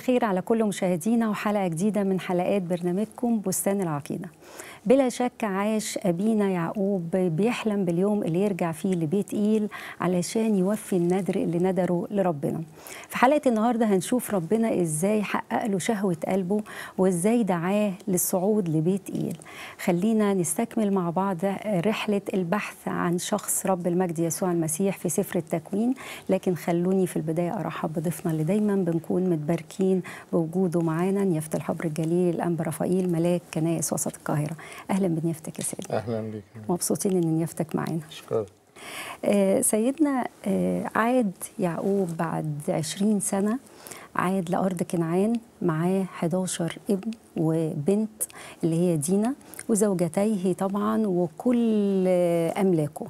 الخير على كل مشاهدينا وحلقة جديدة من حلقات برنامجكم بستان العقيدة بلا شك عاش أبينا يعقوب بيحلم باليوم اللي يرجع فيه لبيت إيل علشان يوفي النذر اللي نذره لربنا في حلقة النهاردة هنشوف ربنا إزاي حقق له شهوة قلبه وإزاي دعاه للصعود لبيت إيل خلينا نستكمل مع بعض رحلة البحث عن شخص رب المجد يسوع المسيح في سفر التكوين لكن خلوني في البداية أرحب بضيفنا اللي دايما بنكون متباركين بوجوده معانا نيافة الحبر الجليل الأنبا رفائيل ملاك كنائس وسط القاهرة اهلا بنيافتك يا سيدي اهلا بك مبسوطين ان نيافتك معانا شكرا آه، سيدنا آه، عاد يعقوب بعد 20 سنه عاد لأرض كنعان معاه 11 ابن وبنت اللي هي دينا وزوجتيه طبعا وكل آه، أملاكه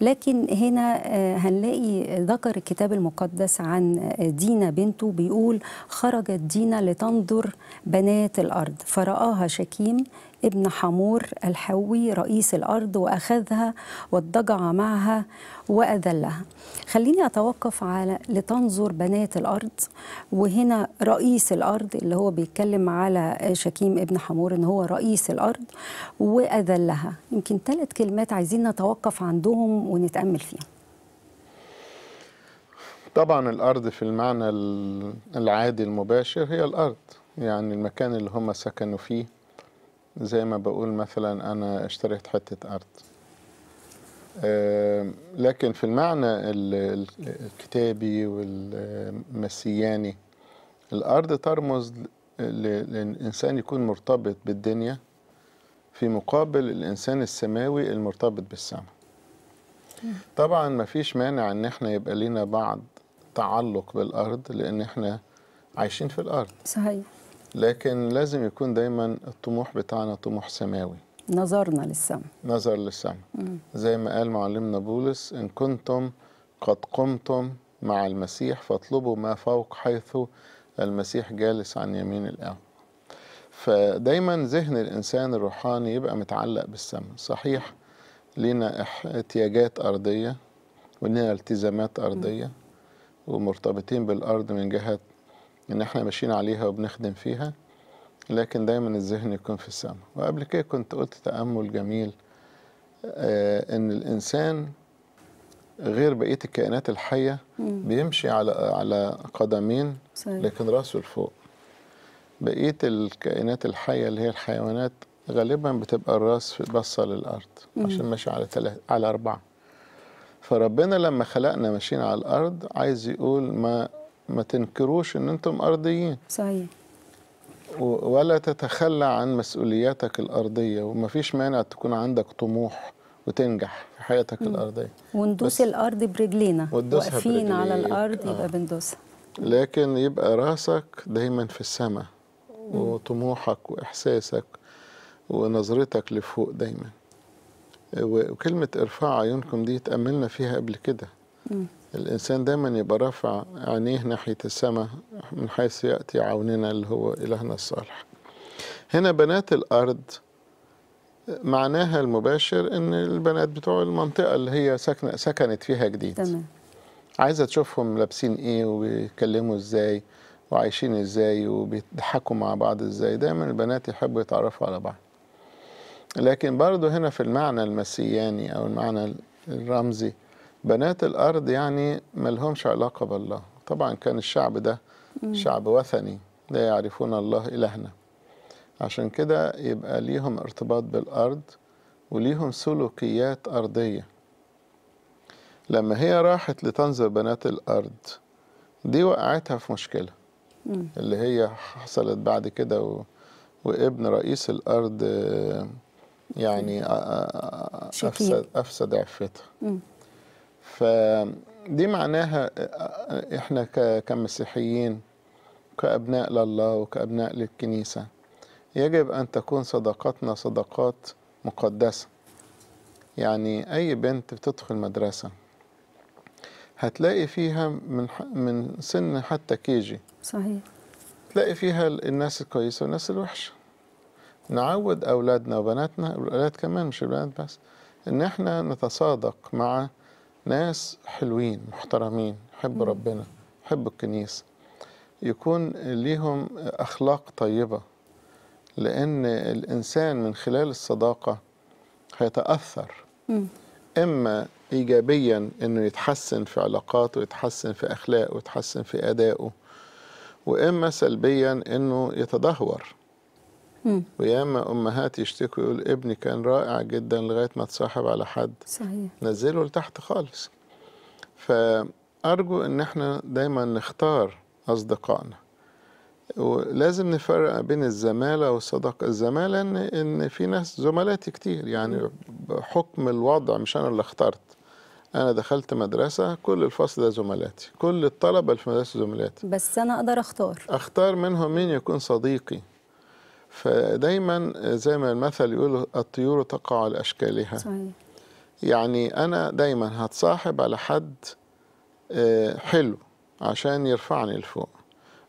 لكن هنا هنلاقي ذكر الكتاب المقدس عن دينا بنته بيقول خرجت دينا لتنظر بنات الأرض فرآها شكيم ابن حمور الحوي رئيس الأرض وأخذها واتضجع معها وأذلها خليني أتوقف على لتنظر بنات الأرض وهنا رئيس الأرض اللي هو بيتكلم على شكيم ابن حمور إن هو رئيس الأرض وأذلها يمكن ثلاث كلمات عايزين نتوقف عندهم ونتأمل فيهم طبعا الأرض في المعنى العادي المباشر هي الأرض يعني المكان اللي هم سكنوا فيه زي ما بقول مثلا أنا اشتريت حتة أرض لكن في المعنى الكتابي والمسياني الأرض ترمز للإنسان يكون مرتبط بالدنيا في مقابل الإنسان السماوي المرتبط بالسماء طبعا ما فيش مانع ان احنا يبقى لنا بعض تعلق بالارض لان احنا عايشين في الارض صحيح لكن لازم يكون دايما الطموح بتاعنا طموح سماوي نظرنا للسماء نظر للسماء زي ما قال معلمنا بولس إن كنتم قد قمتم مع المسيح فاطلبوا ما فوق حيث المسيح جالس عن يمين الآب فدايما ذهن الإنسان الروحاني يبقى متعلق بالسماء صحيح لنا احتياجات أرضية ولنا التزامات أرضية ومرتبطين بالأرض من جهة ان احنا ماشيين عليها وبنخدم فيها لكن دايما الذهن يكون في السماء وقبل كده كنت قلت تأمل جميل آه، ان الانسان غير بقيه الكائنات الحيه بيمشي على على قدمين لكن راسه لفوق بقيه الكائنات الحيه اللي هي الحيوانات غالبا بتبقى الراس باصه للارض عشان ماشي على ثلاث على اربعه فربنا لما خلقنا ماشيين على الارض عايز يقول ما ما تنكروش ان انتم ارضيين صحيح ولا تتخلى عن مسؤولياتك الارضيه وما فيش مانع تكون عندك طموح وتنجح في حياتك مم. الارضيه وندوس الارض برجلينا واقفين على الارض آه. يبقى بندوسها لكن يبقى راسك دايما في السماء وطموحك واحساسك ونظرتك لفوق دايما وكلمه ارفع عيونكم دي تاملنا فيها قبل كده الإنسان دايما يبقى رافع عينيه ناحية السماء من حيث يأتي عوننا اللي هو إلهنا الصالح هنا بنات الأرض معناها المباشر ان البنات بتوع المنطقه اللي هي سكن سكنت فيها جديد تمام عايزه تشوفهم لابسين ايه وبيتكلموا ازاي وعايشين ازاي وبيضحكوا مع بعض ازاي دايما البنات يحبوا يتعرفوا على بعض لكن برضه هنا في المعنى المسياني او المعنى الرمزي بنات الأرض يعني لهمش علاقة بالله طبعا كان الشعب ده شعب وثني لا يعرفون الله إلهنا عشان كده يبقى ليهم ارتباط بالأرض وليهم سلوكيات أرضية لما هي راحت لتنظر بنات الأرض دي وقعتها في مشكلة مم. اللي هي حصلت بعد كده و... وابن رئيس الأرض آه، يعني آه، آه، أفسد, أفسد عفتها فدي معناها احنا كمسيحيين كأبناء لله وكأبناء للكنيسة يجب أن تكون صداقتنا صداقات مقدسة يعني أي بنت بتدخل مدرسة هتلاقي فيها من من سن حتى كيجي صحيح تلاقي فيها الناس الكويسة والناس الوحشة نعود أولادنا وبناتنا الأولاد كمان مش البنات بس إن إحنا نتصادق مع ناس حلوين محترمين يحب ربنا يحب الكنيسة يكون ليهم أخلاق طيبة لأن الإنسان من خلال الصداقة هيتأثر إما إيجابيا أنه يتحسن في علاقاته يتحسن في أخلاقه يتحسن في أدائه وإما سلبيا أنه يتدهور وياما امهات يشتكوا يقول ابني كان رائع جدا لغايه ما اتصاحب على حد صحيح نزله لتحت خالص فارجو ان احنا دايما نختار اصدقائنا ولازم نفرق بين الزماله والصداقه الزماله ان ان في ناس زملاتي كتير يعني بحكم الوضع مش انا اللي اخترت انا دخلت مدرسه كل الفصل ده زملاتي كل الطلبه اللي في مدرسه زملاتي بس انا اقدر اختار اختار منهم مين يكون صديقي فدايما زي ما المثل يقول الطيور تقع على اشكالها صحيح. يعني انا دايما هتصاحب على حد آه، حلو عشان يرفعني لفوق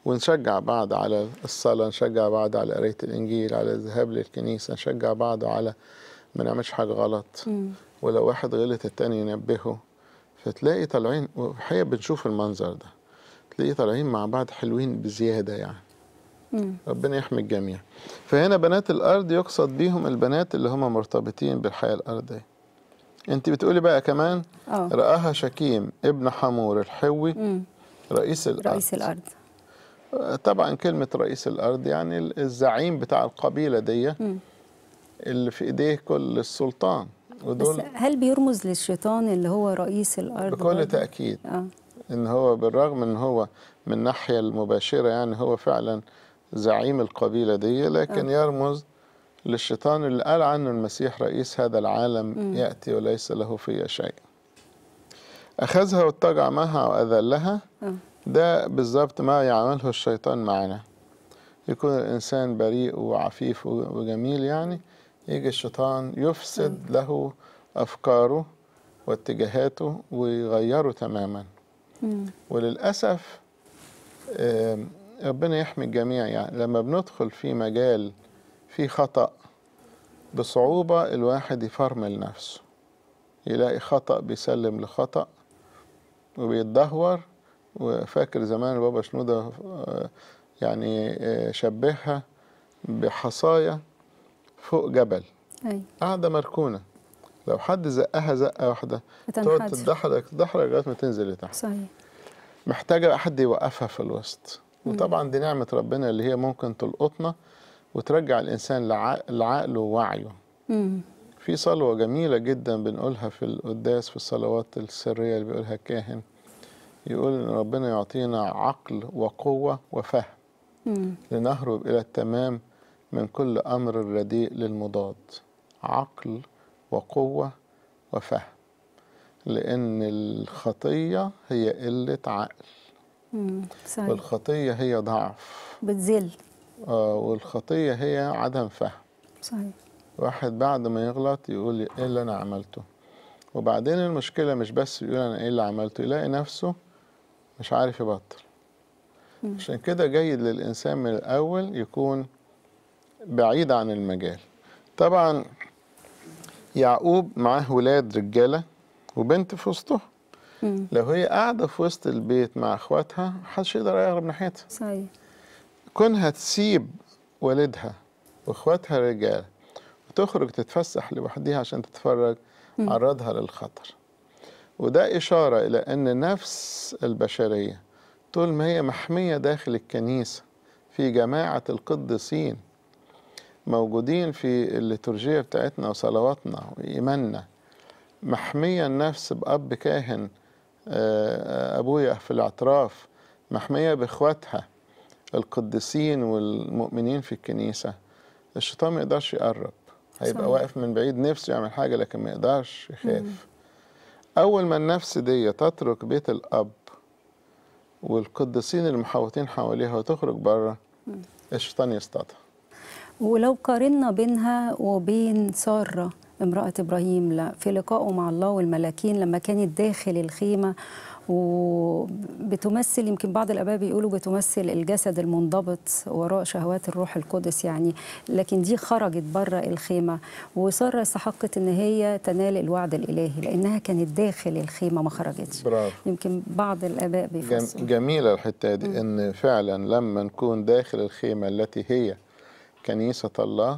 ونشجع بعض على الصلاة نشجع بعض على قراية الإنجيل على الذهاب للكنيسة نشجع بعض على ما نعملش حاجة غلط م. ولو واحد غلط التاني ينبهه فتلاقي طالعين وحقيقة بنشوف المنظر ده تلاقي طالعين مع بعض حلوين بزيادة يعني مم. ربنا يحمي الجميع فهنا بنات الارض يقصد بيهم البنات اللي هم مرتبطين بالحياه الارضيه انت بتقولي بقى كمان أوه. راها شكيم ابن حمور الحوي مم. رئيس الارض رئيس الارض آه، طبعا كلمه رئيس الارض يعني الزعيم بتاع القبيله دي مم. اللي في ايديه كل السلطان ودول بس هل بيرمز للشيطان اللي هو رئيس الارض بكل برضه؟ تاكيد آه. ان هو بالرغم ان هو من الناحيه المباشره يعني هو فعلا زعيم القبيلة دي لكن أه. يرمز للشيطان اللي قال عنه المسيح رئيس هذا العالم م. يأتي وليس له فيه شيء أخذها واتجع معها وأذلها آه. ده بالظبط ما يعمله الشيطان معنا يكون الإنسان بريء وعفيف وجميل يعني يجي الشيطان يفسد أه. له أفكاره واتجاهاته ويغيره تماما م. وللأسف ربنا يحمي الجميع يعني لما بندخل في مجال في خطأ بصعوبة الواحد يفرمل نفسه يلاقي خطأ بيسلم لخطأ وبيتدهور وفاكر زمان البابا شنودة آه، يعني آه، شبهها بحصاية فوق جبل قاعدة مركونة لو حد زقها زقة واحدة تقعد تتدحرج تتدحرج لغاية ما تنزل لتحت صحيح محتاجة حد يوقفها في الوسط وطبعا دي نعمه ربنا اللي هي ممكن تلقطنا وترجع الانسان لعقله ووعيه في صلوه جميله جدا بنقولها في القداس في الصلوات السريه اللي بيقولها الكاهن يقول ان ربنا يعطينا عقل وقوه وفهم لنهرب الى التمام من كل امر رديء للمضاد عقل وقوه وفهم لان الخطيه هي قله عقل صحيح. والخطية هي ضعف بتذل آه والخطية هي عدم فهم صحيح واحد بعد ما يغلط يقول ايه اللي انا عملته وبعدين المشكلة مش بس يقول انا ايه اللي عملته يلاقي نفسه مش عارف يبطل مم. عشان كده جيد للإنسان من الأول يكون بعيد عن المجال طبعا يعقوب معاه ولاد رجالة وبنت في وسطهم لو هي قاعده في وسط البيت مع اخواتها محدش يقدر يقرب ناحيتها صحيح كونها تسيب والدها واخواتها رجال وتخرج تتفسح لوحديها عشان تتفرج مم. عرضها للخطر وده اشاره الى ان نفس البشريه طول ما هي محميه داخل الكنيسه في جماعه القديسين موجودين في الليتورجيه بتاعتنا وصلواتنا وايماننا محميه النفس باب كاهن أبويا في الاعتراف محمية بإخواتها القديسين والمؤمنين في الكنيسة الشيطان ما يقدرش يقرب هيبقى صحيح. واقف من بعيد نفسه يعمل حاجة لكن ما يقدرش يخاف أول ما النفس دي تترك بيت الأب والقديسين المحوطين حواليها وتخرج بره الشيطان يصطادها ولو قارنا بينها وبين سارة امرأة إبراهيم في لقائه مع الله والملاكين لما كانت داخل الخيمة وبتمثل يمكن بعض الاباء بيقولوا بتمثل الجسد المنضبط وراء شهوات الروح القدس يعني لكن دي خرجت بره الخيمه وساره استحقت ان هي تنال الوعد الالهي لانها كانت داخل الخيمه ما خرجتش برافو. يمكن بعض الاباء بيفصل جميله الحته دي ان فعلا لما نكون داخل الخيمه التي هي كنيسه الله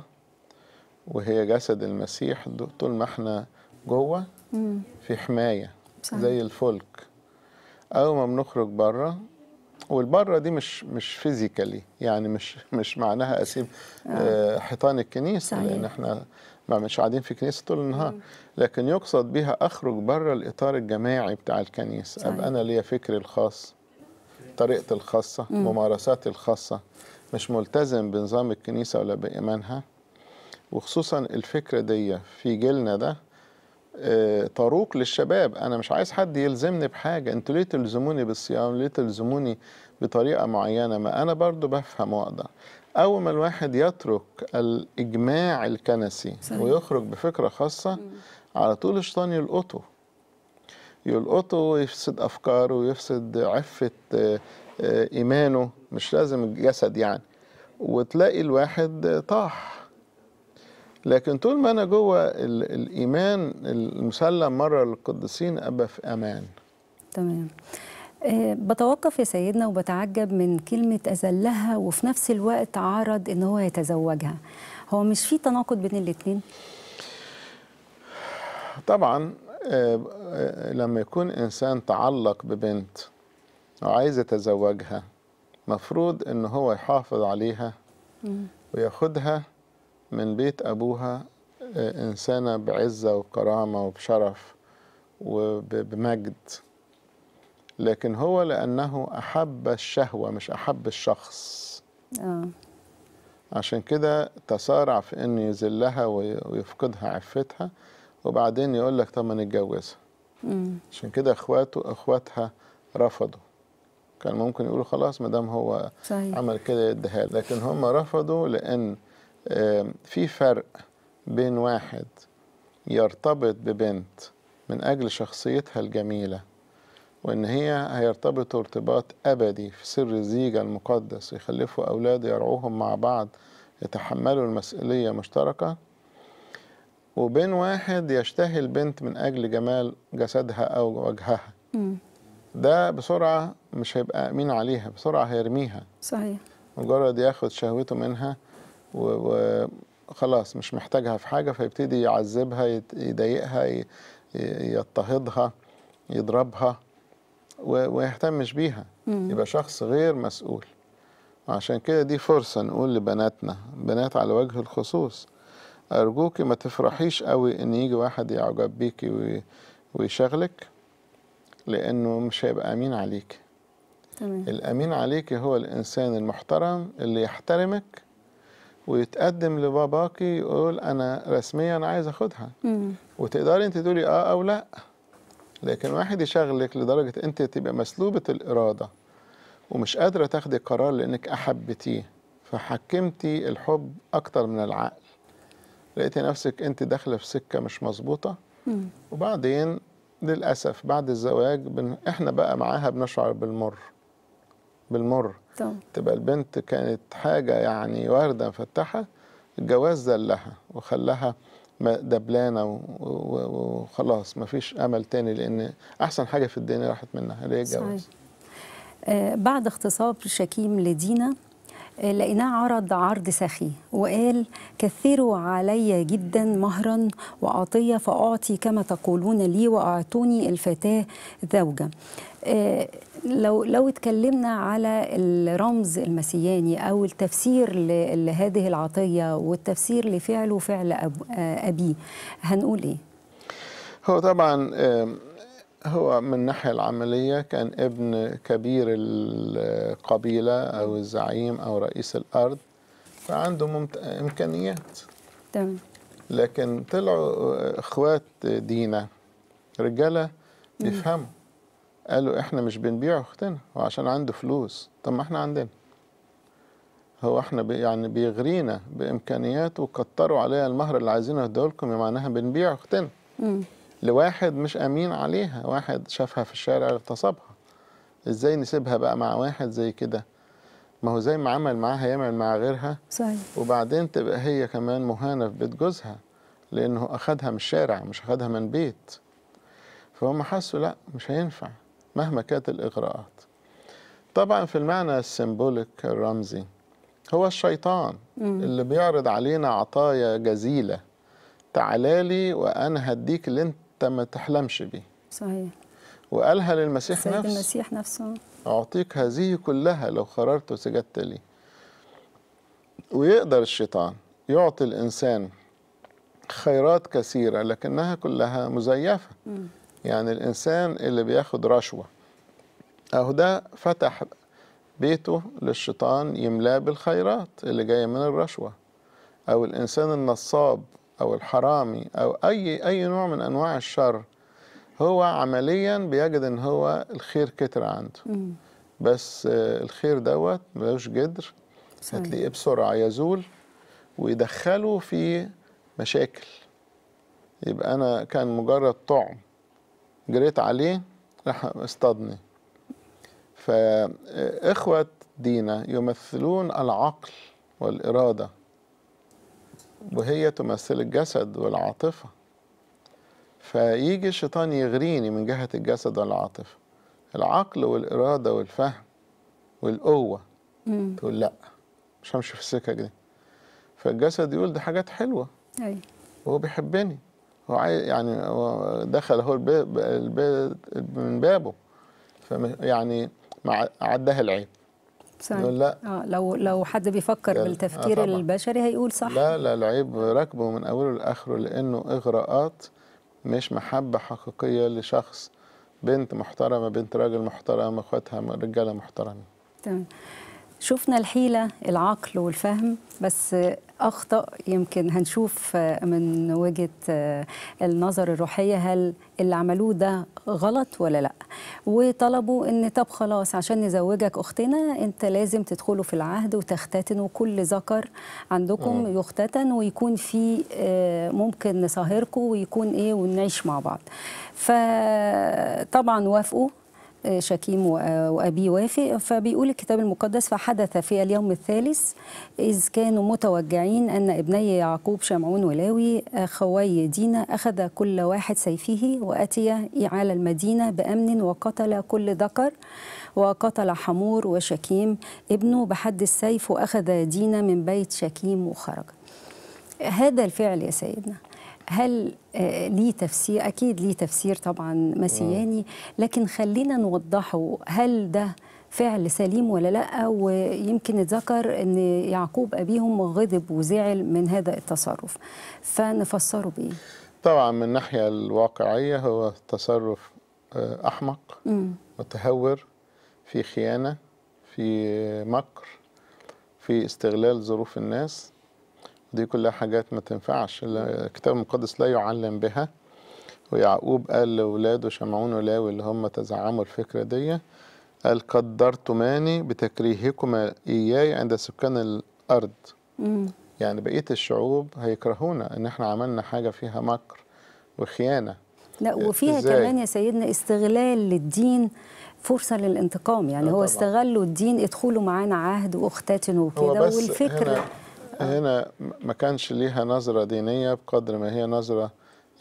وهي جسد المسيح طول ما احنا جوه في حماية زي الفلك أول ما بنخرج بره والبره دي مش مش فيزيكالي يعني مش مش معناها اسيب آه. آه. حيطان الكنيسه صحيح. لان احنا ما مش قاعدين في كنيسه طول النهار لكن يقصد بها اخرج بره الاطار الجماعي بتاع الكنيسه صحيح. ابقى انا ليا فكري الخاص طريقتي الخاصه ممارساتي الخاصه مش ملتزم بنظام الكنيسه ولا بايمانها وخصوصا الفكرة دي في جيلنا ده آه، طروق للشباب انا مش عايز حد يلزمني بحاجه انتوا ليه تلزموني بالصيام ليه تلزموني بطريقه معينه ما انا برضو بفهم واقدر اول ما الواحد يترك الاجماع الكنسي صحيح. ويخرج بفكره خاصه على طول الشيطان يلقطه يلقطه ويفسد افكاره ويفسد عفه آه، آه، ايمانه مش لازم الجسد يعني وتلاقي الواحد طاح لكن طول ما أنا جوه الإيمان المسلم مرة للقديسين أبقى في أمان تمام آه، بتوقف يا سيدنا وبتعجب من كلمة أذلها وفي نفس الوقت عرض إن هو يتزوجها هو مش في تناقض بين الاثنين طبعا آه، آه، لما يكون إنسان تعلق ببنت وعايز يتزوجها مفروض إن هو يحافظ عليها وياخدها من بيت أبوها آه، إنسانة بعزة وكرامة وبشرف وبمجد لكن هو لأنه أحب الشهوة مش أحب الشخص آه. عشان كده تسارع في أنه يذلها ويفقدها عفتها وبعدين يقول لك طب ما نتجوزها عشان كده اخواته اخواتها رفضوا كان ممكن يقولوا خلاص ما دام هو صحيح. عمل كده يديها لكن هم رفضوا لان في فرق بين واحد يرتبط ببنت من أجل شخصيتها الجميلة وإن هي هيرتبطوا ارتباط أبدي في سر الزيجة المقدس يخلفوا أولاد يرعوهم مع بعض يتحملوا المسؤولية مشتركة وبين واحد يشتهي البنت من أجل جمال جسدها أو وجهها ده بسرعة مش هيبقى أمين عليها بسرعة هيرميها صحيح مجرد ياخد شهوته منها وخلاص مش محتاجها في حاجة فيبتدي يعذبها يضايقها يضطهدها يضربها ويهتمش بيها يبقى شخص غير مسؤول عشان كده دي فرصة نقول لبناتنا بنات على وجه الخصوص أرجوكي ما تفرحيش قوي إن يجي واحد يعجب بيكي ويشغلك لأنه مش هيبقى أمين عليكي تمام. الأمين عليكي هو الإنسان المحترم اللي يحترمك ويتقدم لباباكي يقول انا رسميا عايز اخدها وتقدري انت تقولي اه او لا لكن واحد يشغلك لدرجه انت تبقى مسلوبه الاراده ومش قادره تاخدي قرار لانك احبتيه فحكمتي الحب اكتر من العقل لقيتي نفسك انت داخله في سكه مش مظبوطه وبعدين للاسف بعد الزواج بن... احنا بقى معاها بنشعر بالمر بالمر طبعا. تبقى البنت كانت حاجة يعني واردة مفتحة الجواز ذلها وخلاها دبلانة وخلاص مفيش أمل تاني لأن أحسن حاجة في الدنيا راحت منها اللي هي الجواز آه، بعد اختصاب شكيم لدينا آه، لقيناه عرض عرض سخي وقال كثروا علي جدا مهرا وعطية فأعطي كما تقولون لي وأعطوني الفتاة زوجة آه، لو لو اتكلمنا على الرمز المسياني او التفسير لهذه العطيه والتفسير لفعل وفعل ابي ابيه هنقول ايه؟ هو طبعا هو من الناحيه العمليه كان ابن كبير القبيله او الزعيم او رئيس الارض فعنده ممت... امكانيات تمام لكن طلعوا آه، اخوات دينا رجاله بيفهموا قالوا احنا مش بنبيع اختنا وعشان عنده فلوس طب ما احنا عندنا هو احنا بي يعني بيغرينا بامكانيات وكتروا عليها المهر اللي عايزينه لكم معناها بنبيع اختنا لواحد مش امين عليها واحد شافها في الشارع اغتصبها ازاي نسيبها بقى مع واحد زي كده ما هو زي ما عمل معاها يعمل مع غيرها صحيح وبعدين تبقى هي كمان مهانه في بيت جوزها لانه اخذها من الشارع مش اخذها من بيت فهم حسوا لا مش هينفع مهما كانت الإغراءات طبعا في المعنى السيمبوليك الرمزي هو الشيطان مم. اللي بيعرض علينا عطايا جزيلة تعالالي وأنا هديك اللي أنت ما تحلمش بيه صحيح وقالها للمسيح نفسه المسيح نفسه أعطيك هذه كلها لو خررت وسجدت لي ويقدر الشيطان يعطي الإنسان خيرات كثيرة لكنها كلها مزيفة مم. يعني الإنسان اللي بياخد رشوة أهو ده فتح بيته للشيطان يملاه بالخيرات اللي جاية من الرشوة أو الإنسان النصاب أو الحرامي أو أي أي نوع من أنواع الشر هو عمليا بيجد إن هو الخير كتر عنده مم. بس الخير دوت ملوش جدر هتلاقيه بسرعة يزول ويدخله في مشاكل يبقى أنا كان مجرد طعم جريت عليه راح اصطادني فإخوة دينا يمثلون العقل والإرادة وهي تمثل الجسد والعاطفة فيجي الشيطان يغريني من جهة الجسد والعاطفة العقل والإرادة والفهم والقوة مم. تقول لا مش همشي في السكة دي فالجسد يقول دي حاجات حلوة أي. أيوة. وهو بيحبني هو يعني هو دخل هو البيت من بابه يعني مع عدها العيب صحيح. لا آه لو لو حد بيفكر يعني بالتفكير آه البشري هيقول صح لا لا العيب راكبه من اوله لاخره لانه اغراءات مش محبه حقيقيه لشخص بنت محترمه بنت راجل محترم اخواتها رجاله محترمين تمام شفنا الحيلة العقل والفهم بس أخطأ يمكن هنشوف من وجهة آه، النظر الروحية هل اللي عملوه ده غلط ولا لأ وطلبوا ان طب خلاص عشان نزوجك اختنا انت لازم تدخلوا في العهد وتختتنوا كل ذكر عندكم يختتن ويكون في آه، ممكن نصاهركم ويكون ايه ونعيش مع بعض فطبعا وافقوا شكيم وأبي وافي فبيقول الكتاب المقدس فحدث في اليوم الثالث إذ كانوا متوجعين أن ابني يعقوب شمعون ولاوي أخوي دينا أخذ كل واحد سيفه وأتي على المدينة بأمن وقتل كل ذكر وقتل حمور وشكيم ابنه بحد السيف وأخذ دينا من بيت شكيم وخرج هذا الفعل يا سيدنا هل آه، ليه تفسير اكيد ليه تفسير طبعا مسياني آه. لكن خلينا نوضحه هل ده فعل سليم ولا لا ويمكن اتذكر ان يعقوب ابيهم غضب وزعل من هذا التصرف فنفسره بايه طبعا من الناحيه الواقعيه هو تصرف آه، احمق متهور في خيانه في مكر في استغلال ظروف الناس دي كلها حاجات ما تنفعش الكتاب المقدس لا يعلم بها ويعقوب قال لأولاده شمعون ولاوي اللي هم تزعموا الفكرة دي قال قدرتماني بتكريهكما إياي عند سكان الأرض مم. يعني بقية الشعوب هيكرهونا إن إحنا عملنا حاجة فيها مكر وخيانة لا إيه، وفيها إزاي؟ كمان يا سيدنا استغلال للدين فرصة للانتقام يعني آه، هو طبعا. استغلوا الدين ادخلوا معانا عهد واختتنوا وكده والفكرة آه. هنا ما كانش ليها نظرة دينية بقدر ما هي نظرة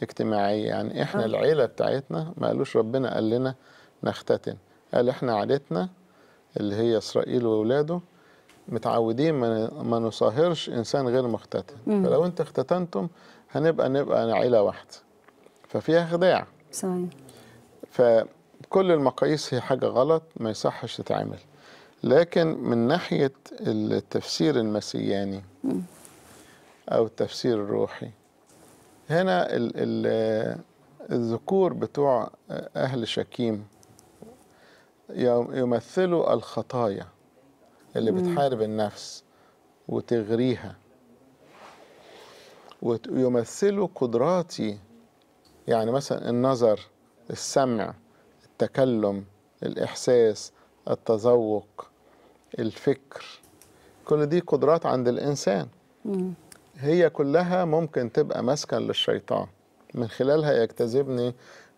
اجتماعية يعني احنا آه. العيلة بتاعتنا ما قالوش ربنا قال لنا نختتن قال احنا عادتنا اللي هي إسرائيل وأولاده متعودين ما نصاهرش إنسان غير مختتن مم. فلو أنت اختتنتم هنبقى نبقى عيلة واحدة ففيها خداع صحيح فكل المقاييس هي حاجة غلط ما يصحش تتعمل لكن من ناحية التفسير المسياني يعني أو التفسير الروحي هنا ال ال الذكور بتوع أهل شكيم يمثلوا الخطايا اللي بتحارب النفس وتغريها ويمثلوا قدراتي يعني مثلا النظر السمع التكلم الإحساس التذوق الفكر كل دي قدرات عند الإنسان هي كلها ممكن تبقى مسكن للشيطان من خلالها يجتذبني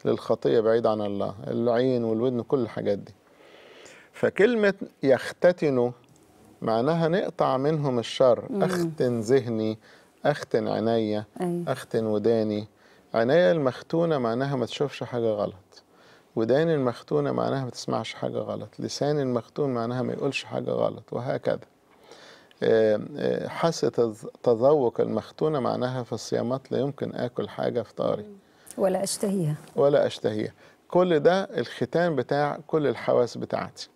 للخطية بعيد عن الله العين والودن كل الحاجات دي فكلمة يختتنوا معناها نقطع منهم الشر أختن ذهني أختن عينيا أختن وداني عينيا المختونة معناها ما تشوفش حاجة غلط وداني المختونة معناها ما تسمعش حاجة غلط لساني المختون معناها ما يقولش حاجة غلط وهكذا حاسه تذوق المختونة معناها في الصيامات لا يمكن آكل حاجة افطاري ولا أشتهيها ولا أشتهيها كل ده الختان بتاع كل الحواس بتاعتي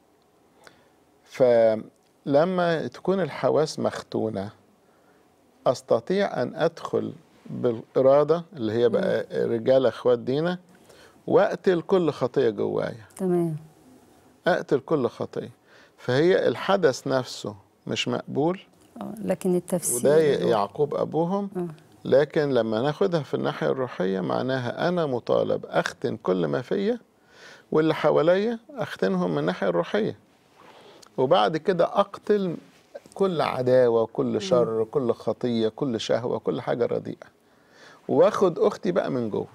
فلما تكون الحواس مختونة أستطيع أن أدخل بالإرادة اللي هي بقى رجال أخوات دينا وأقتل كل خطية جوايا تمام أقتل كل خطية فهي الحدث نفسه مش مقبول آه، لكن التفسير وده يعقوب أبوهم آه. لكن لما ناخدها في الناحية الروحية معناها أنا مطالب أختن كل ما فيا واللي حواليا أختنهم من الناحية الروحية وبعد كده أقتل كل عداوة كل شر كل خطية كل شهوة كل حاجة رديئة واخد أختي بقى من جوه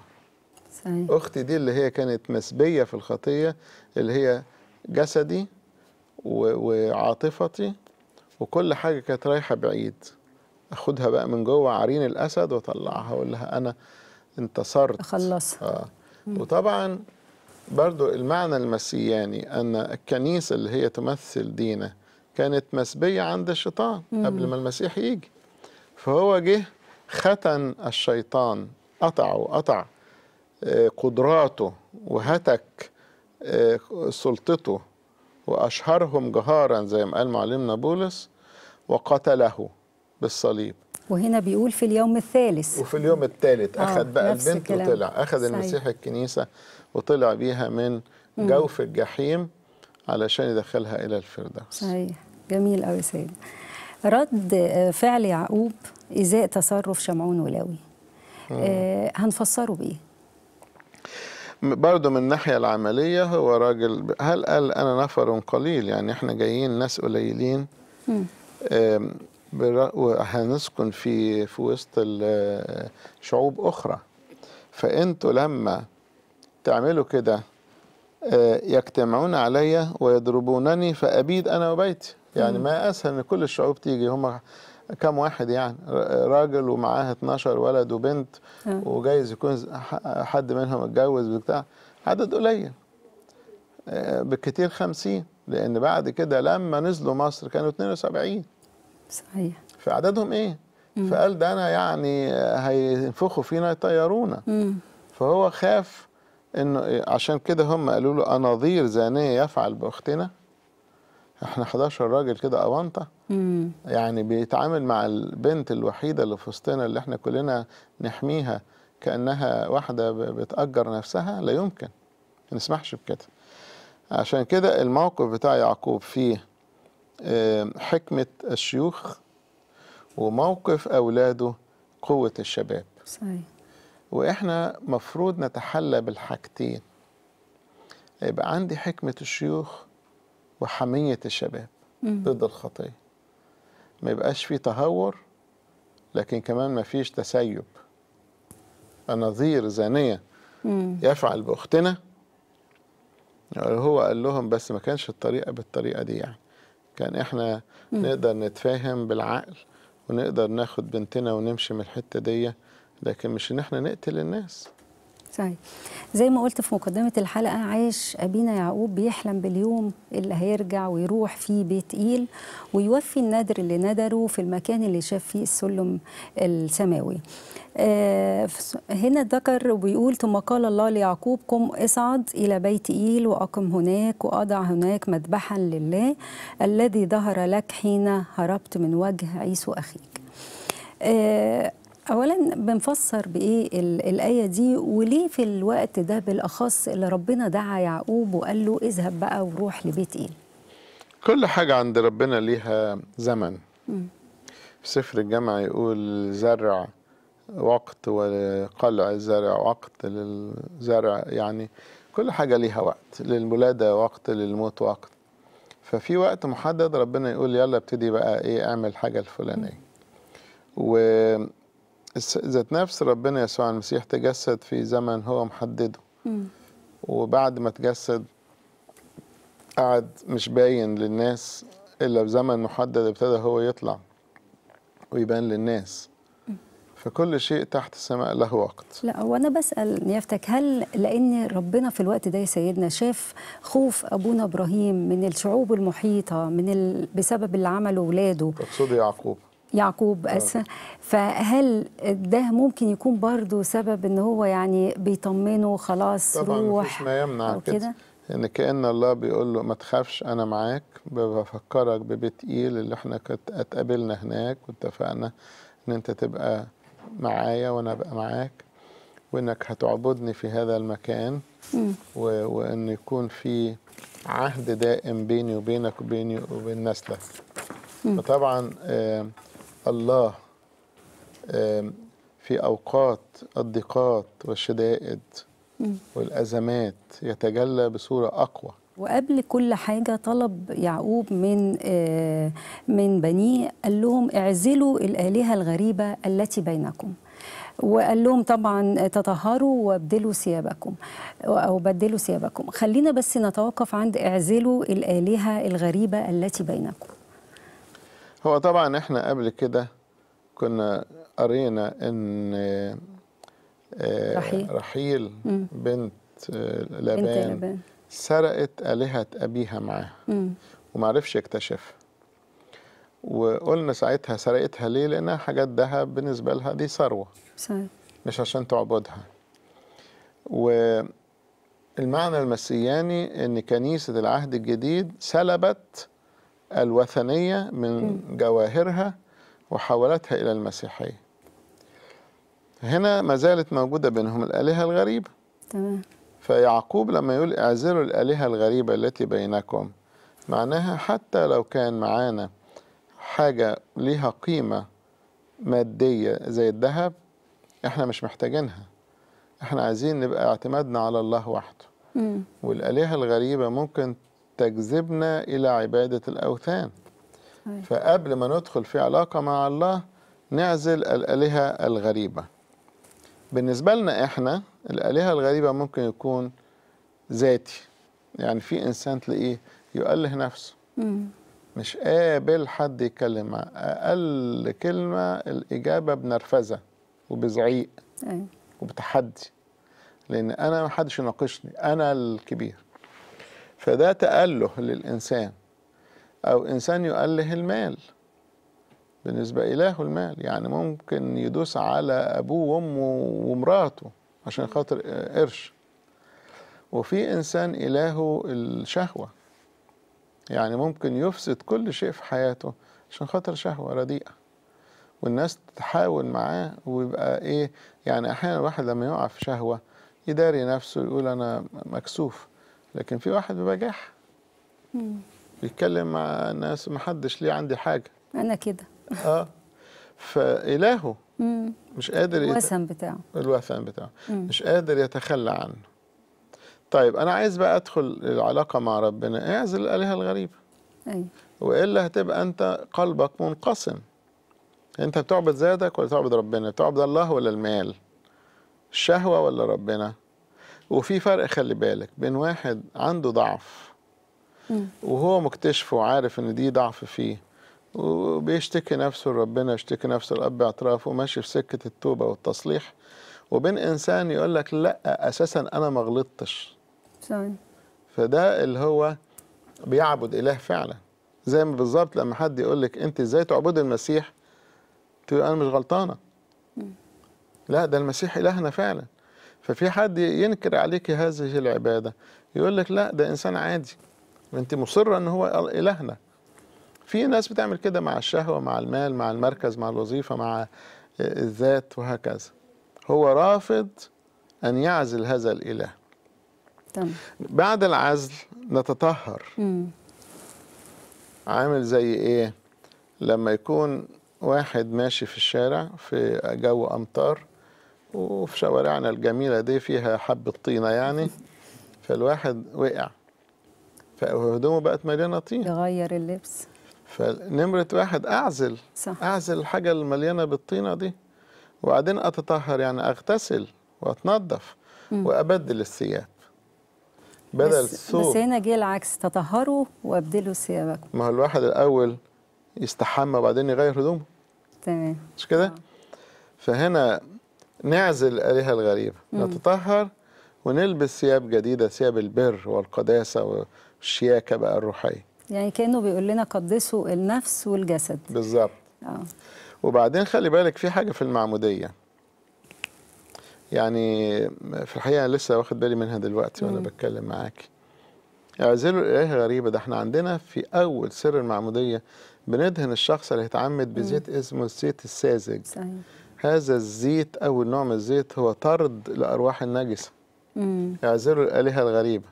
صحيح. أختي دي اللي هي كانت مسبية في الخطية اللي هي جسدي وعاطفتي وكل حاجة كانت رايحة بعيد أخدها بقى من جوه عرين الأسد وأطلعها وأقول لها أنا انتصرت أخلصها آه. وطبعا برضو المعنى المسياني أن الكنيسة اللي هي تمثل دينا كانت مسبية عند الشيطان قبل ما المسيح يجي فهو جه ختن الشيطان قطع وقطع آه، قدراته وهتك آه، سلطته وأشهرهم جهارا زي ما قال معلمنا بولس وقتله بالصليب وهنا بيقول في اليوم الثالث وفي اليوم الثالث آه، أخذ بقى البنت الكلام. وطلع أخذ المسيح الكنيسة وطلع بيها من جوف الجحيم علشان يدخلها إلى الفردوس صحيح جميل قوي سيد رد آه، فعل يعقوب إزاء تصرف شمعون ولاوي آه هنفسره بإيه برضه من الناحية العملية هو راجل هل قال أنا نفر قليل يعني إحنا جايين ناس قليلين وهنسكن في في وسط آه، شعوب أخرى فأنتوا لما تعملوا كده آه، يجتمعون علي ويضربونني فأبيد أنا وبيتي يعني ما أسهل إن كل الشعوب تيجي هم كم واحد يعني راجل ومعاه 12 ولد وبنت آه. وجايز يكون حد منهم اتجوز بتاع عدد قليل آه، بكتير 50 لان بعد كده لما نزلوا مصر كانوا 72 صحيح فعددهم ايه مم. فقال ده انا يعني هينفخوا فينا يطيرونا فهو خاف انه عشان كده هم قالوا له اناظير زانيه يفعل باختنا احنا 11 راجل كده اوانطه يعني بيتعامل مع البنت الوحيده اللي في وسطنا اللي احنا كلنا نحميها كانها واحده بتاجر نفسها لا يمكن ما نسمحش بكده عشان كده الموقف بتاع يعقوب فيه حكمه الشيوخ وموقف اولاده قوه الشباب صحيح واحنا مفروض نتحلى بالحاجتين يبقى عندي حكمه الشيوخ وحمية الشباب ضد الخطية ما يبقاش في تهور لكن كمان ما فيش تسيب أناظير زانية يفعل بأختنا هو قال لهم بس ما كانش الطريقة بالطريقة دي يعني كان احنا مم. نقدر نتفاهم بالعقل ونقدر ناخد بنتنا ونمشي من الحتة دي لكن مش ان احنا نقتل الناس صحيح طيب، زي ما قلت في مقدمة الحلقة عايش أبينا يعقوب بيحلم باليوم اللي هيرجع ويروح فيه بيت إيل ويوفي النذر اللي نذره في المكان اللي شاف فيه السلم السماوي آه هنا ذكر وبيقول ثم قال الله ليعقوب قم اصعد إلى بيت إيل وأقم هناك وأضع هناك مذبحا لله الذي ظهر لك حين هربت من وجه عيسو أخيك آه اولا بنفسر بايه الايه دي وليه في الوقت ده بالاخص اللي ربنا دعا يعقوب وقال له اذهب بقى وروح لبيت ايه كل حاجه عند ربنا ليها زمن في سفر الجامع يقول زرع وقت وقلع زرع وقت للزرع يعني كل حاجة ليها وقت للولادة وقت للموت وقت ففي وقت محدد ربنا يقول يلا ابتدي بقى ايه اعمل حاجة الفلانية و ذات نفس ربنا يسوع المسيح تجسد في زمن هو محدده مم. وبعد ما تجسد قعد مش باين للناس إلا بزمن محدد ابتدى هو يطلع ويبان للناس فكل شيء تحت السماء له وقت لا هو انا بسال نيافتك هل لان ربنا في الوقت ده يا سيدنا شاف خوف ابونا ابراهيم من الشعوب المحيطه من ال... بسبب اللي عمله اولاده تقصد يعقوب يعقوب آه. اسف فهل ده ممكن يكون برضه سبب ان هو يعني بيطمنه خلاص طبعا روح طبعا ما يمنع كده ان كان الله بيقول له ما تخافش انا معاك بفكرك ببيت ايل اللي احنا كنت اتقابلنا هناك واتفقنا ان انت تبقى معايا وانا ابقى معاك وانك هتعبدني في هذا المكان و... وان يكون في عهد دائم بيني وبينك وبيني وبين نسلك فطبعا آه الله في أوقات الضيقات والشدائد والأزمات يتجلى بصورة أقوى وقبل كل حاجة طلب يعقوب من آه، من بنيه قال لهم اعزلوا الآلهة الغريبة التي بينكم وقال لهم طبعا تطهروا وابدلوا ثيابكم او بدلوا ثيابكم خلينا بس نتوقف عند اعزلوا الالهه الغريبه التي بينكم هو طبعا احنا قبل كده كنا قرينا ان آه، رحيل, رحيل بنت لابان آه، بنت لابان سرقت آلهة أبيها معاها ومعرفش يكتشفها وقلنا ساعتها سرقتها ليه لأنها حاجات ذهب بالنسبة لها دي ثروة مش عشان تعبدها والمعنى المسياني أن كنيسة العهد الجديد سلبت الوثنية من جواهرها وحولتها إلى المسيحية هنا ما زالت موجودة بينهم الآلهة الغريبة تمام فيعقوب لما يقول اعزلوا الآلهة الغريبة التي بينكم معناها حتى لو كان معانا حاجة ليها قيمة مادية زي الذهب احنا مش محتاجينها احنا عايزين نبقى اعتمادنا على الله وحده والآلهة الغريبة ممكن تجذبنا إلى عبادة الأوثان أيوة. فقبل ما ندخل في علاقة مع الله نعزل الآلهة الغريبة بالنسبة لنا إحنا الآلهة الغريبة ممكن يكون ذاتي يعني في إنسان تلاقيه يؤله نفسه مش قابل حد يتكلم معاه أقل كلمة الإجابة بنرفزة وبزعيق أيوة. وبتحدي لأن أنا محدش يناقشني أنا الكبير فده تأله للإنسان أو إنسان يؤله المال بالنسبة إله المال يعني ممكن يدوس على أبوه وأمه ومراته عشان خاطر قرش وفي إنسان إلهه الشهوة يعني ممكن يفسد كل شيء في حياته عشان خاطر شهوة رديئة والناس تحاول معاه ويبقى إيه يعني أحيانا الواحد لما يقع في شهوة يداري نفسه يقول أنا مكسوف لكن في واحد بجاح بيتكلم مع ناس ما حدش ليه عندي حاجه انا كده اه فالهه مم. مش قادر يت... الوثن بتاعه الوثن بتاعه مم. مش قادر يتخلى عنه طيب انا عايز بقى ادخل العلاقه مع ربنا اعزل الالهه الغريبه ايوه والا هتبقى انت قلبك منقسم انت بتعبد ذاتك ولا تعبد ربنا بتعبد الله ولا المال الشهوه ولا ربنا وفي فرق خلي بالك بين واحد عنده ضعف وهو مكتشفه وعارف ان دي ضعف فيه وبيشتكي نفسه لربنا يشتكي نفسه لاب اعتراف وماشي في سكه التوبه والتصليح وبين انسان يقول لك لا اساسا انا ما غلطتش فده اللي هو بيعبد اله فعلا زي ما بالظبط لما حد يقول لك انت ازاي تعبدي المسيح تقول انا مش غلطانه لا ده المسيح الهنا فعلا ففي حد ينكر عليك هذه العبادة يقول لك لا ده إنسان عادي وانت مصرة أن هو إلهنا في ناس بتعمل كده مع الشهوة مع المال مع المركز مع الوظيفة مع آه، الذات وهكذا هو رافض أن يعزل هذا الإله تم. بعد العزل نتطهر مم. عامل زي إيه لما يكون واحد ماشي في الشارع في جو أمطار وفي شوارعنا الجميلة دي فيها حبة طينة يعني فالواحد وقع فهدومه بقت مليانة طين يغير اللبس فنمرة واحد أعزل صح. أعزل الحاجة المليانة بالطينة دي وبعدين أتطهر يعني أغتسل وأتنظف وأبدل الثياب بدل بس بس هنا جه العكس تطهروا وابدلوا ثيابكم ما هو الواحد الأول يستحمى وبعدين يغير هدومه تمام مش كده؟ آه. فهنا نعزل الآلهة الغريبة نتطهر ونلبس ثياب جديدة ثياب البر والقداسة والشياكة بقى الروحية يعني كأنه بيقول لنا قدسوا النفس والجسد بالظبط آه. وبعدين خلي بالك في حاجة في المعمودية يعني في الحقيقة لسه واخد بالي منها دلوقتي وأنا بتكلم معاك اعزلوا الآلهة الغريبه ده احنا عندنا في أول سر المعمودية بندهن الشخص اللي هيتعمد بزيت اسمه الزيت الساذج صحيح هذا الزيت أو النوع من الزيت هو طرد لأرواح النجسة يعزلوا الآلهة الغريبة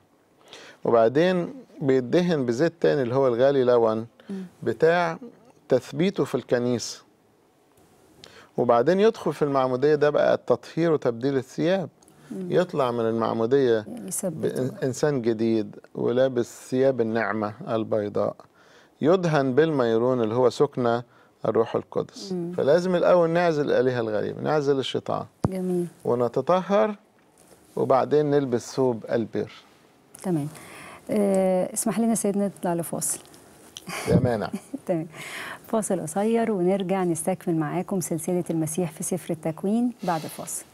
وبعدين بيدهن بزيت تاني اللي هو الغالي لون بتاع تثبيته في الكنيسة وبعدين يدخل في المعمودية ده بقى التطهير وتبديل الثياب يطلع من المعمودية إنسان جديد ولابس ثياب النعمة البيضاء يدهن بالميرون اللي هو سكنة الروح القدس مم. فلازم الأول نعزل الآلهة الغريبة نعزل الشيطان جميل ونتطهر وبعدين نلبس ثوب البر تمام أه اسمح لنا سيدنا نطلع لفاصل لا مانع تمام فاصل قصير ونرجع نستكمل معاكم سلسلة المسيح في سفر التكوين بعد الفاصل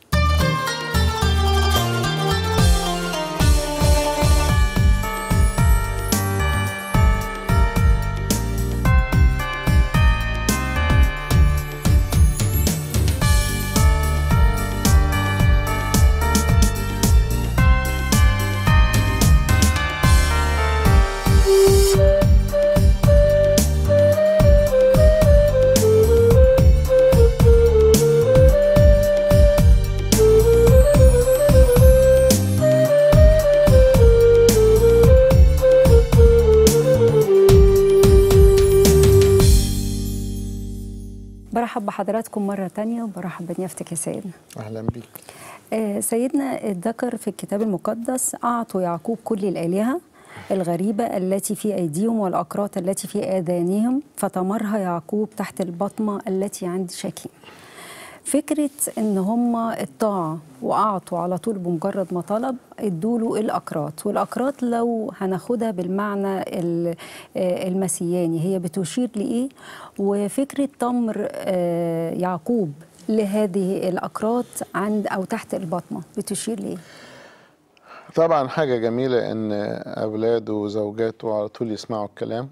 مرة تانية وبرحب بنيافتك يا سيدنا أهلا بيك آه، سيدنا ذكر في الكتاب المقدس أعطوا يعقوب كل الآلهة الغريبة التي في أيديهم والأقراط التي في آذانهم فتمرها يعقوب تحت البطمة التي عند شكيم فكره ان هم الطاعه واعطوا على طول بمجرد ما طلب ادوا له الاقراط والاقراط لو هناخدها بالمعنى آه، المسياني هي بتشير لايه وفكره تمر آه، يعقوب لهذه الاقراط عند او تحت البطنه بتشير لايه طبعا حاجه جميله ان اولاده وزوجاته على طول يسمعوا الكلام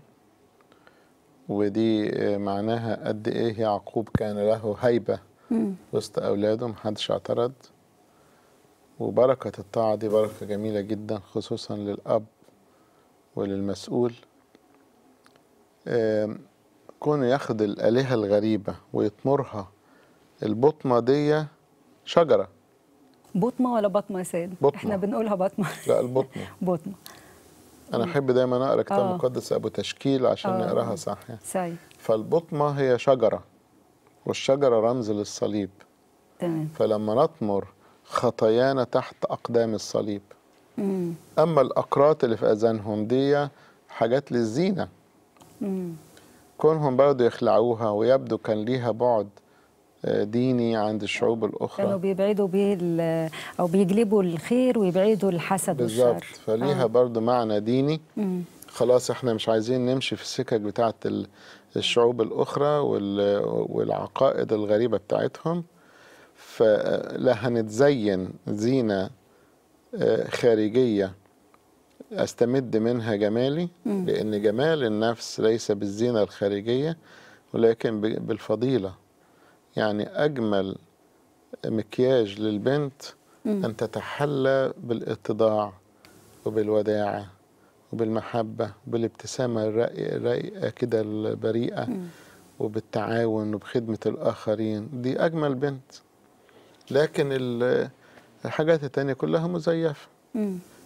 ودي آه، معناها قد ايه يعقوب كان له هيبه وسط أولاده محدش اعترض وبركة الطاعة دي بركة جميلة جدا خصوصا للأب وللمسؤول كونه ياخد الآلهة الغريبة ويطمرها البطمة دي شجرة بطمة ولا بطمة يا سيد؟ بطمة. احنا بنقولها بطمة لا البطمة بطمة أنا أحب دايما أقرأ كتاب آه. مقدس أبو تشكيل عشان آه. نقراها صح يعني. فالبطمة هي شجرة والشجرة رمز للصليب تمام فلما نطمر خطايانا تحت أقدام الصليب مم. أما الأقراط اللي في أذانهم دي حاجات للزينة مم. كونهم برضه يخلعوها ويبدو كان ليها بعد آه، ديني عند الشعوب الأخرى كانوا بيبعدوا بيه أو بيجلبوا الخير ويبعدوا الحسد بالزبط. والشر بالظبط فليها آه. برضه معنى ديني مم. خلاص احنا مش عايزين نمشي في السكك بتاعت الشعوب الأخرى والعقائد الغريبة بتاعتهم فلا هنتزين زينة آه، خارجية أستمد منها جمالي لأن جمال النفس ليس بالزينة الخارجية ولكن بالفضيلة يعني أجمل مكياج للبنت أن تتحلى بالاتضاع وبالوداعة وبالمحبة وبالابتسامة الرايقة كده البريئة وبالتعاون وبخدمة الآخرين دي أجمل بنت لكن الحاجات التانية كلها مزيفة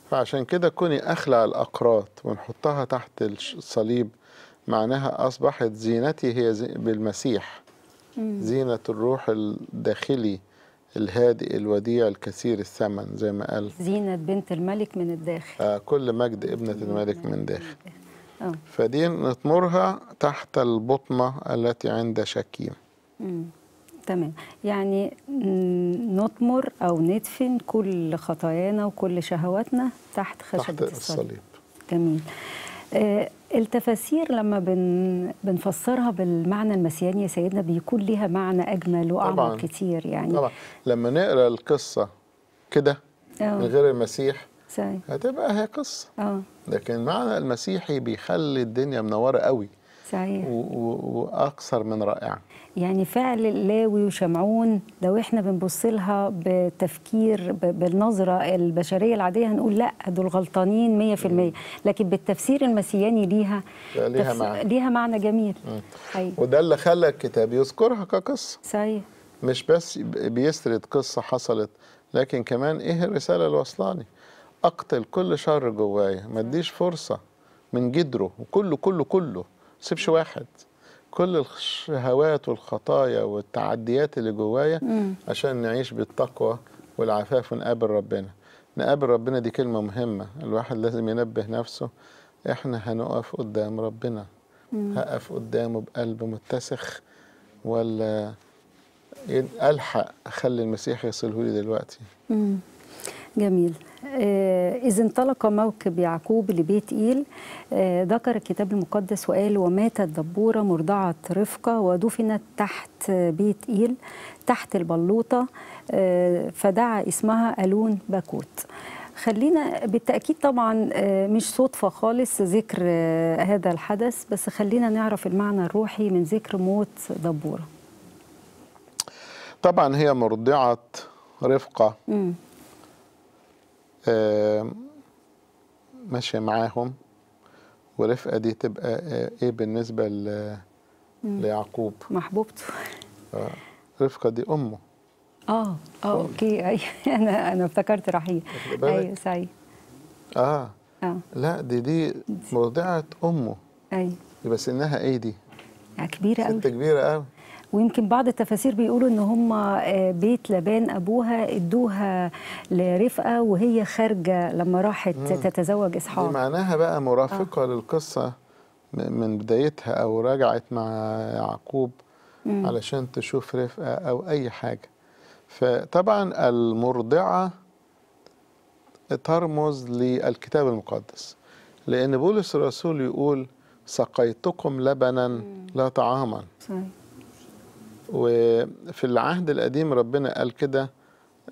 فعشان كده كوني أخلع الأقراط ونحطها تحت الصليب معناها أصبحت زينتي هي زي بالمسيح زينة الروح الداخلي الهادئ الوديع الكثير الثمن زي ما قال زينة بنت الملك من الداخل آه كل مجد ابنة الملك من داخل آه. فدي نطمرها تحت البطنة التي عند شكيم تمام يعني نطمر أو ندفن كل خطايانا وكل شهواتنا تحت خشبة تحت الصليب. الصليب جميل آه التفاسير لما بن بنفسرها بالمعنى المسياني يا سيدنا بيكون ليها معنى اجمل واعمق كتير يعني طبعا لما نقرا القصه كده آه. من غير المسيح صحيح. هتبقى هي قصه أوه. لكن المعنى المسيحي بيخلي الدنيا منوره قوي صحيح واكثر من رائعه يعني فعل لاوي وشمعون لو احنا بنبص لها بتفكير بالنظره البشريه العاديه هنقول لا دول غلطانين 100% لكن بالتفسير المسياني ليها ليها معنى ليها معنى جميل وده اللي خلى الكتاب يذكرها كقصه صحيح مش بس بيسرد قصه حصلت لكن كمان ايه الرساله اللي وصلاني اقتل كل شر جوايا ما اديش فرصه من جدره وكله كله كله سيبش واحد كل الشهوات والخطايا والتعديات اللي جوايا عشان نعيش بالتقوى والعفاف ونقابل ربنا نقابل ربنا دي كلمة مهمة الواحد لازم ينبه نفسه احنا هنقف قدام ربنا هقف قدامه بقلب متسخ ولا الحق اخلي المسيح يصله لي دلوقتي جميل آه، إذ انطلق موكب يعقوب لبيت إيل آه، ذكر الكتاب المقدس وقال وماتت دبورة مرضعة رفقة ودفنت تحت بيت إيل تحت البلوطة آه، فدعا اسمها ألون باكوت خلينا بالتأكيد طبعا مش صدفة خالص ذكر هذا الحدث بس خلينا نعرف المعنى الروحي من ذكر موت دبورة طبعا هي مرضعة رفقة م. ماشية معاهم ورفقة دي تبقى آه، إيه بالنسبة ليعقوب محبوبته آه، رفقة دي أمه اه اه اوكي أيوة، انا انا افتكرت رحيل ايوه سعيد اه اه لا دي دي مرضعه امه ايوه بس انها ايه دي؟ آه، كبيره قوي ست كبيره قوي ويمكن بعض التفاسير بيقولوا ان هم آه، بيت لبان ابوها ادوها لرفقه وهي خارجه لما راحت مم. تتزوج اسحاق دي معناها بقى آه. مرافقه آه. للقصه من بدايتها او راجعت مع يعقوب مم. علشان تشوف رفقه او اي حاجه فطبعا المرضعه ترمز للكتاب المقدس لان بولس الرسول يقول سقيتكم لبنا لا طعاما صحيح. وفي العهد القديم ربنا قال كده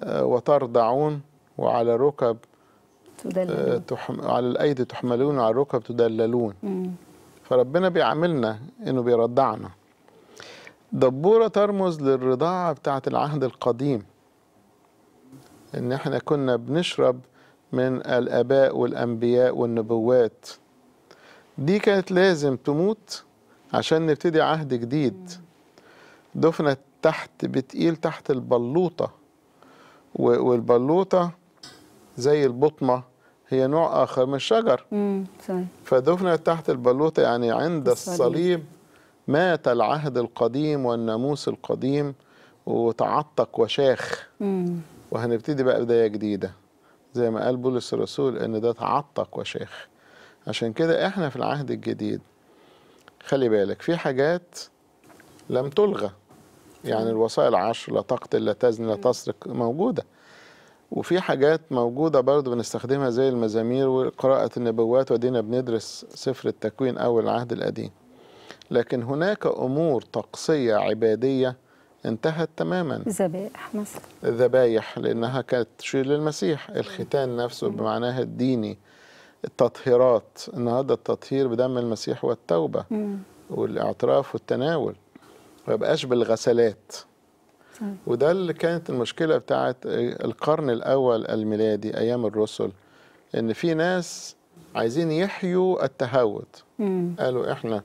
آه، وترضعون وعلى ركب تدللون. آه، على الايدي تحملون وعلى الركب تدللون مم. فربنا بيعاملنا انه بيرضعنا دبوره ترمز للرضاعه بتاعه العهد القديم ان احنا كنا بنشرب من الاباء والانبياء والنبوات دي كانت لازم تموت عشان نبتدي عهد جديد مم. دفنت تحت بتقيل تحت البلوطة والبلوطة زي البطمة هي نوع آخر من الشجر فدفنت تحت البلوطة يعني عند الصليب. مات العهد القديم والناموس القديم وتعتق وشاخ وهنبتدي بقى بداية جديدة زي ما قال بولس الرسول ان ده تعتق وشاخ عشان كده احنا في العهد الجديد خلي بالك في حاجات لم تلغى يعني الوسائل العشر لا تقتل لا تزن لا تسرق موجودة وفي حاجات موجودة برضو بنستخدمها زي المزامير وقراءة النبوات ودينا بندرس سفر التكوين أو العهد القديم لكن هناك أمور طقسية عبادية انتهت تماما ذبائح مثلا ذبائح لأنها كانت تشير للمسيح الختان نفسه بمعناها الديني التطهيرات النهارده التطهير بدم المسيح والتوبة والاعتراف والتناول ما يبقاش بالغسلات وده اللي كانت المشكله بتاعه القرن الاول الميلادي ايام الرسل ان في ناس عايزين يحيوا التهود قالوا احنا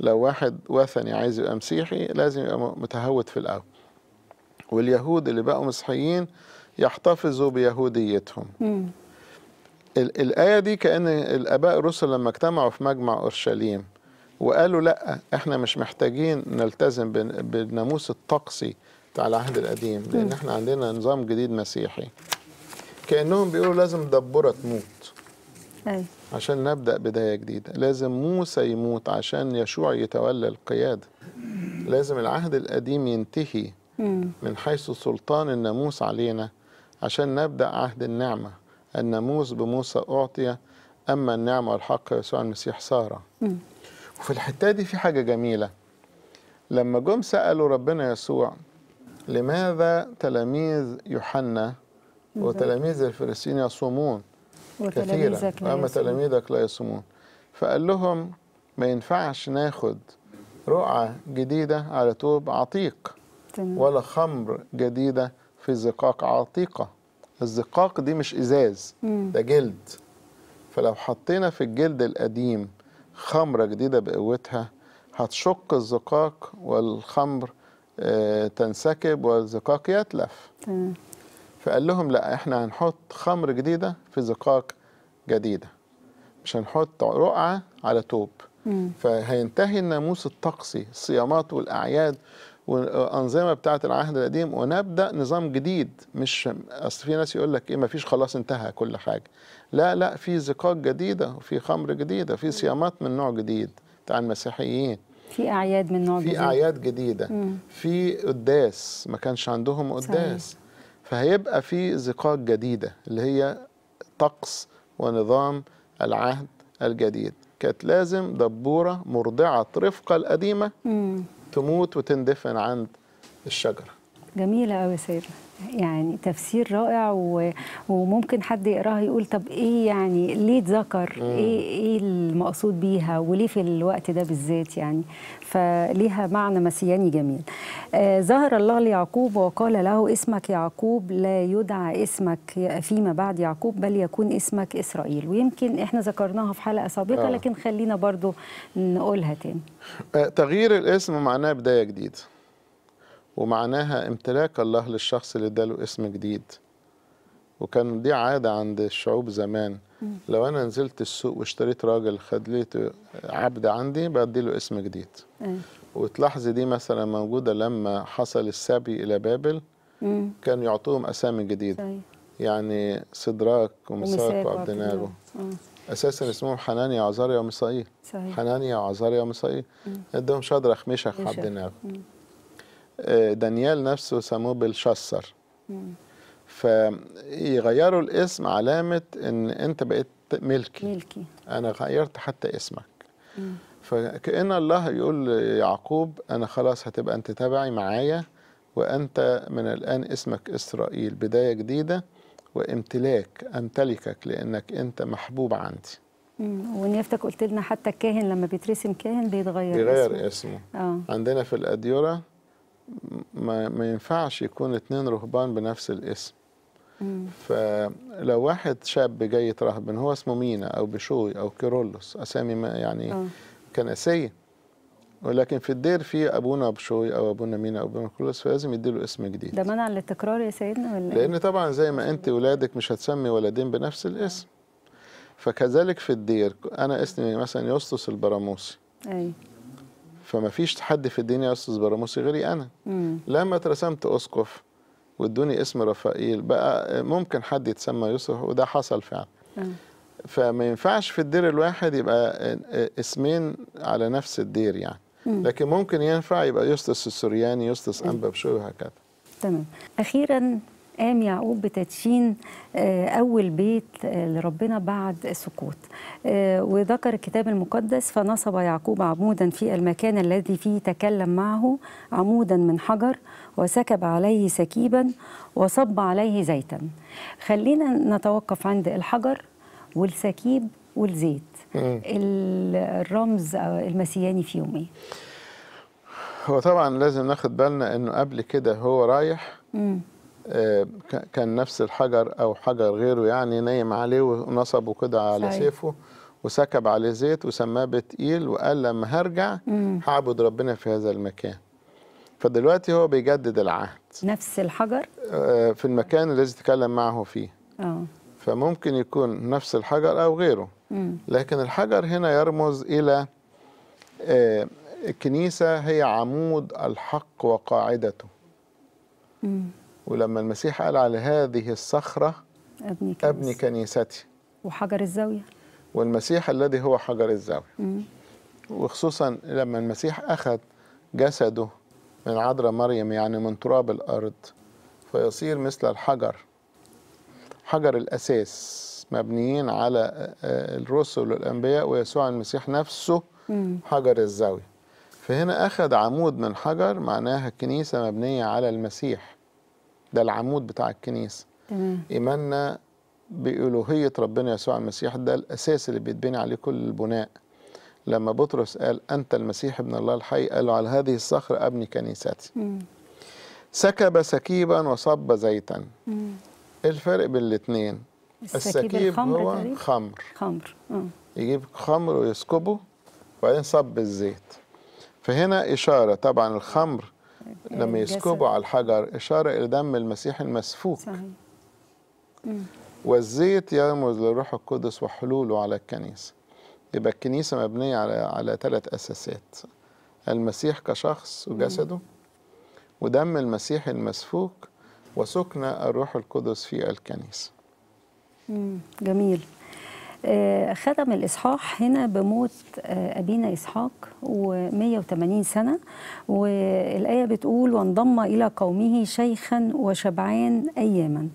لو واحد وثني عايز يبقى مسيحي لازم يبقى متهود في الاول واليهود اللي بقوا مسيحيين يحتفظوا بيهوديتهم الآية دي كأن الآباء الرسل لما اجتمعوا في مجمع أورشليم وقالوا لا احنا مش محتاجين نلتزم بالناموس الطقسي بتاع العهد القديم لان احنا عندنا نظام جديد مسيحي كانهم بيقولوا لازم دبوره تموت أي. عشان نبدا بدايه جديده لازم موسى يموت عشان يشوع يتولى القياده لازم العهد القديم ينتهي من حيث سلطان الناموس علينا عشان نبدا عهد النعمه الناموس بموسى اعطي اما النعمه والحق يسوع المسيح ساره وفي الحته دي في حاجه جميله لما جم سالوا ربنا يسوع لماذا تلاميذ يوحنا وتلاميذ الفريسيين يصومون كثيرا واما تلاميذك لا يصومون فقال لهم ما ينفعش ناخد رقعه جديده على توب عتيق ولا خمر جديده في زقاق عتيقه الزقاق دي مش ازاز ده جلد فلو حطينا في الجلد القديم خمرة جديدة بقوتها هتشق الزقاق والخمر آه، تنسكب والزقاق يتلف فقال لهم لا احنا هنحط خمر جديدة في زقاق جديدة مش هنحط رقعة على توب فهينتهي الناموس الطقسي الصيامات والأعياد والأنظمة بتاعة العهد القديم ونبدأ نظام جديد مش أصل في ناس يقول لك إيه مفيش خلاص انتهى كل حاجة لا لا في زقاق جديدة وفي خمر جديدة في صيامات من نوع جديد بتاع المسيحيين في أعياد من نوع في جديد في أعياد جديدة مم. في قداس ما كانش عندهم قداس صحيح. فهيبقى في زقاق جديدة اللي هي طقس ونظام العهد الجديد كانت لازم دبورة مرضعة رفقة القديمة مم. تموت وتندفن عند الشجرة جميلة أوي سيدنا يعني تفسير رائع وممكن حد يقراها يقول طب ايه يعني ليه اتذكر ايه ايه المقصود بيها وليه في الوقت ده بالذات يعني فليها معنى مسياني جميل آه ظهر الله ليعقوب وقال له اسمك يعقوب لا يدعى اسمك فيما بعد يعقوب بل يكون اسمك اسرائيل ويمكن احنا ذكرناها في حلقه سابقه آه. لكن خلينا برضو نقولها تاني آه، تغيير الاسم معناه بدايه جديده ومعناها امتلاك الله للشخص اللي اداله اسم جديد وكان دي عادة عند الشعوب زمان لو أنا نزلت السوق واشتريت راجل خدليته عبد عندي بدي له اسم جديد آه. وتلاحظي دي مثلا موجودة لما حصل السبي إلى بابل كان يعطوهم أسامي جديدة يعني صدراك ومساك ناجو آه. اساسا اسمهم حنانيا عزاريا وميسائيل حنانيا عزاريا وميسائيل ادهم شدرخ ميشخ ناجو دانيال نفسه سموه بالشسر فيغيروا الاسم علامة ان انت بقيت ملكي ملكي انا غيرت حتى اسمك فكأن الله يقول ليعقوب انا خلاص هتبقى انت تبعي معايا وانت من الان اسمك اسرائيل بداية جديدة وامتلاك امتلكك لانك انت محبوب عندي ونيفتك قلت لنا حتى الكاهن لما بيترسم كاهن بيتغير بيغير اسمه, اسمه. آه. عندنا في الاديوره ما, ما ينفعش يكون اتنين رهبان بنفس الاسم فلو واحد شاب جاي يترهبن هو اسمه مينا او بشوي او كيرولوس اسامي ما يعني آه. كنسيه ولكن في الدير في ابونا بشوي او ابونا مينا او ابونا كيرولوس فلازم يديله اسم جديد ده منع للتكرار يا سيدنا ولا إيه؟ لان طبعا زي ما انت ولادك مش هتسمي ولدين بنفس الاسم آه. فكذلك في الدير انا اسمي مثلا يوسطس البراموسي ايوه فما فيش حد في الدنيا يا استاذ براموسي غيري انا مم. لما اترسمت اسقف وادوني اسم رفائيل بقى ممكن حد يتسمى يوسف وده حصل فعلا آه. فما ينفعش في الدير الواحد يبقى اسمين على نفس الدير يعني مم. لكن ممكن ينفع يبقى يوستس السورياني يوستس انبا بشوي وهكذا تمام اخيرا قام يعقوب بتدشين آه، أول بيت آه، لربنا بعد السقوط آه، وذكر الكتاب المقدس فنصب يعقوب عمودا في المكان الذي فيه تكلم معه عمودا من حجر وسكب عليه سكيبا وصب عليه زيتا خلينا نتوقف عند الحجر والسكيب والزيت الرمز المسياني في يومي هو طبعا لازم ناخد بالنا انه قبل كده هو رايح مم. آه، كان نفس الحجر او حجر غيره يعني نايم عليه ونصبه كده على صحيح. سيفه وسكب عليه زيت وسماه بتقيل وقال لما هرجع هعبد ربنا في هذا المكان فدلوقتي هو بيجدد العهد نفس الحجر آه، في المكان الذي تكلم معه فيه اه فممكن يكون نفس الحجر او غيره لكن الحجر هنا يرمز الى آه، الكنيسه هي عمود الحق وقاعدته ولما المسيح قال على هذه الصخرة أبني, كنيس. أبني كنيستي وحجر الزاوية والمسيح الذي هو حجر الزاوية مم. وخصوصا لما المسيح أخذ جسده من عذراء مريم يعني من تراب الأرض فيصير مثل الحجر حجر الأساس مبنيين على الرسل والأنبياء ويسوع المسيح نفسه مم. حجر الزاوية فهنا أخذ عمود من حجر معناها الكنيسة مبنية على المسيح ده العمود بتاع الكنيسه تمام ايماننا بألوهية ربنا يسوع المسيح ده الأساس اللي بيتبني عليه كل البناء لما بطرس قال أنت المسيح ابن الله الحي قال له على هذه الصخرة أبني كنيستي سكب سكيبا وصب زيتا مم. الفرق بين الاثنين السكيب, الخمر هو تقريب. خمر خمر مم. آه. يجيب خمر ويسكبه وبعدين صب الزيت فهنا إشارة طبعا الخمر لما يسكبوا على الحجر إشارة إلى دم المسيح المسفوك صحيح. والزيت يرمز للروح القدس وحلوله على الكنيسة يبقى الكنيسة مبنية على على ثلاث أساسات المسيح كشخص وجسده ودم المسيح المسفوك وسكن الروح القدس في الكنيسة جميل آه، ختم الإصحاح هنا بموت آه، أبينا إسحاق و180 سنة والآية بتقول وانضم إلى قومه شيخا وشبعان أياما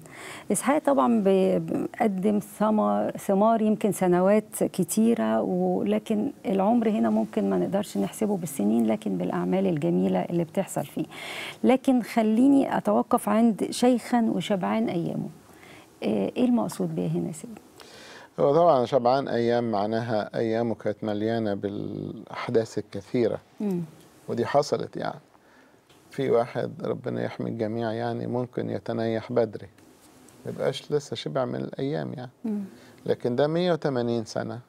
إسحاق طبعا بيقدم ثمار يمكن سنوات كتيرة ولكن العمر هنا ممكن ما نقدرش نحسبه بالسنين لكن بالأعمال الجميلة اللي بتحصل فيه لكن خليني أتوقف عند شيخا وشبعان أيامه آه، إيه المقصود بيه هنا سيدي هو طبعا شبعان ايام معناها ايامه كانت مليانه بالاحداث الكثيره مم. ودي حصلت يعني في واحد ربنا يحمي الجميع يعني ممكن يتنيح بدري ما يبقاش لسه شبع من الايام يعني مم. لكن ده 180 سنه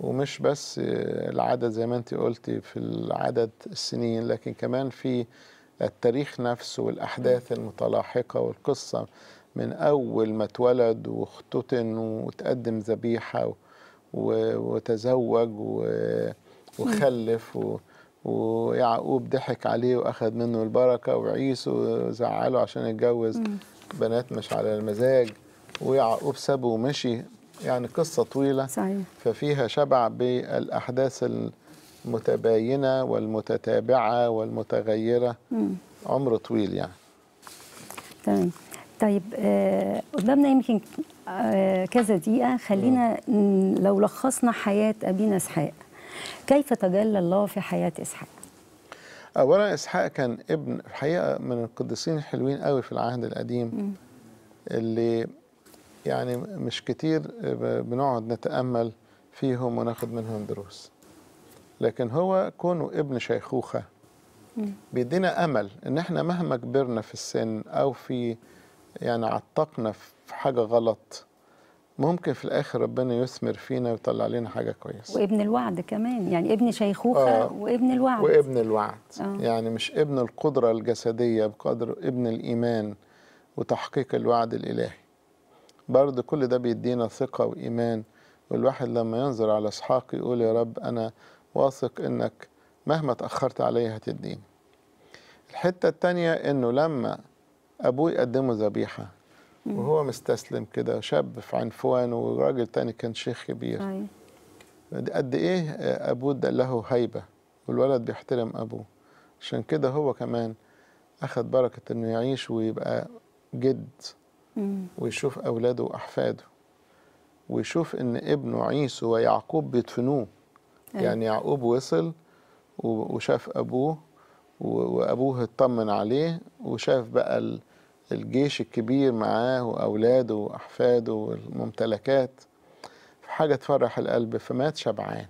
ومش بس العدد زي ما انت قلتي في العدد السنين لكن كمان في التاريخ نفسه والاحداث المتلاحقه والقصه من أول ما اتولد واختتن وتقدم ذبيحة وتزوج وخلف ويعقوب ضحك عليه وأخذ منه البركة وعيسو زعله عشان يتجوز بنات مش على المزاج ويعقوب سابه ومشي يعني قصة طويلة صحيح. ففيها شبع بالأحداث المتباينة والمتتابعة والمتغيرة مم. عمر طويل يعني تمام طيب آه، قدامنا يمكن آه، كذا دقيقة خلينا لو لخصنا حياة أبينا إسحاق كيف تجلى الله في حياة إسحاق؟ أولا إسحاق كان ابن الحقيقة من القديسين الحلوين قوي في العهد القديم اللي يعني مش كتير بنقعد نتأمل فيهم وناخد منهم دروس لكن هو كونه ابن شيخوخة بيدينا أمل إن إحنا مهما كبرنا في السن أو في يعني عتقنا في حاجة غلط ممكن في الاخر ربنا يثمر فينا ويطلع لنا حاجه كويسه وابن الوعد كمان يعني ابن شيخوخه آه وابن الوعد وابن الوعد آه يعني مش ابن القدره الجسديه بقدر ابن الايمان وتحقيق الوعد الالهي برضو كل ده بيدينا ثقه وايمان والواحد لما ينظر على اسحاق يقول يا رب انا واثق انك مهما تاخرت عليا هتديني الحته الثانيه انه لما ابوي قدمه ذبيحه وهو مستسلم كده شاب في عنفوان وراجل تاني كان شيخ كبير أي. أيوه. قد ايه ابوه ده له هيبه والولد بيحترم ابوه عشان كده هو كمان اخذ بركه انه يعيش ويبقى جد ويشوف اولاده واحفاده ويشوف ان ابنه عيسو ويعقوب بيدفنوه أيوه. يعني يعقوب وصل وشاف ابوه وابوه اطمن عليه وشاف بقى الجيش الكبير معاه وأولاده وأحفاده والممتلكات في حاجة تفرح القلب فمات شبعان